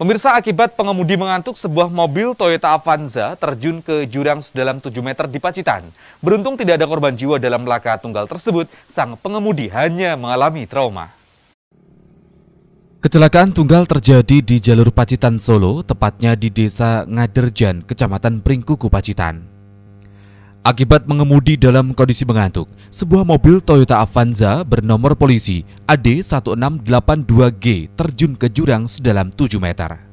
Pemirsa, akibat pengemudi mengantuk, sebuah mobil Toyota Avanza terjun ke jurang sedalam 7 meter di Pacitan. Beruntung tidak ada korban jiwa dalam laka tunggal tersebut, sang pengemudi hanya mengalami trauma. Kecelakaan tunggal terjadi di jalur Pacitan Solo, tepatnya di desa Ngaderjan, kecamatan Pringkuku, Pacitan. Akibat mengemudi dalam kondisi mengantuk, sebuah mobil Toyota Avanza bernomor polisi AD1682G terjun ke jurang sedalam 7 meter.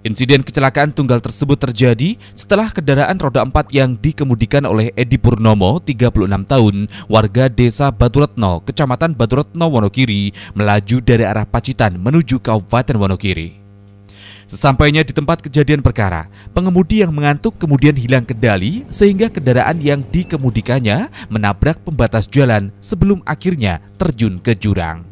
Insiden kecelakaan tunggal tersebut terjadi setelah kendaraan roda 4 yang dikemudikan oleh Edi Purnomo, 36 tahun, warga desa Baturetno, kecamatan Baturetno, Wonokiri, melaju dari arah Pacitan menuju Kabupaten Wonokiri. Sesampainya di tempat kejadian perkara, pengemudi yang mengantuk kemudian hilang kendali sehingga kendaraan yang dikemudikannya menabrak pembatas jalan sebelum akhirnya terjun ke jurang.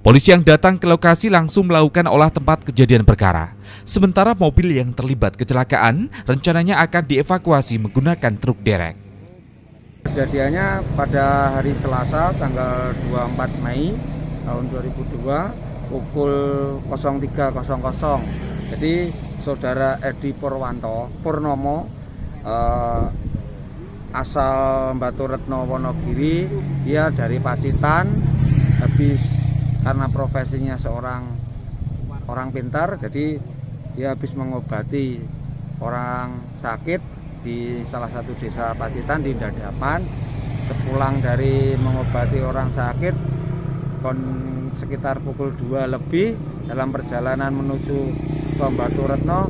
Polisi yang datang ke lokasi langsung melakukan olah tempat kejadian perkara. Sementara mobil yang terlibat kecelakaan rencananya akan dievakuasi menggunakan truk derek. Kejadiannya pada hari Selasa tanggal 24 Mei tahun 2002 pukul 03.00. Jadi saudara Edi Purwanto Purnomo eh, asal Retno Wonogiri, dia dari Pacitan habis karena profesinya seorang orang pintar jadi dia habis mengobati orang sakit di salah satu desa Pacitan di Dadapan sepulang dari mengobati orang sakit kon sekitar pukul 2 lebih dalam perjalanan menuju ke Batu Retno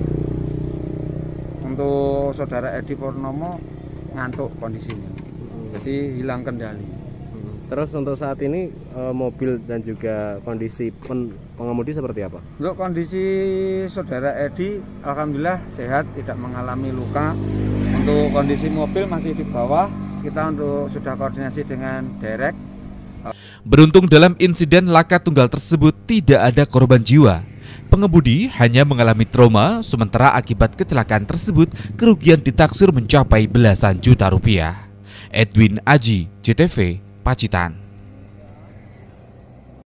untuk saudara Edi Purnomo ngantuk kondisinya jadi hilang kendali hmm. terus untuk saat ini eh, mobil dan juga kondisi pengemudi seperti apa? untuk kondisi saudara Edi Alhamdulillah sehat tidak mengalami luka untuk kondisi mobil masih di bawah kita untuk sudah koordinasi dengan derek Beruntung dalam insiden laka tunggal tersebut tidak ada korban jiwa. Pengemudi hanya mengalami trauma, sementara akibat kecelakaan tersebut kerugian ditaksir mencapai belasan juta rupiah. Edwin Aji, JTV, Pacitan.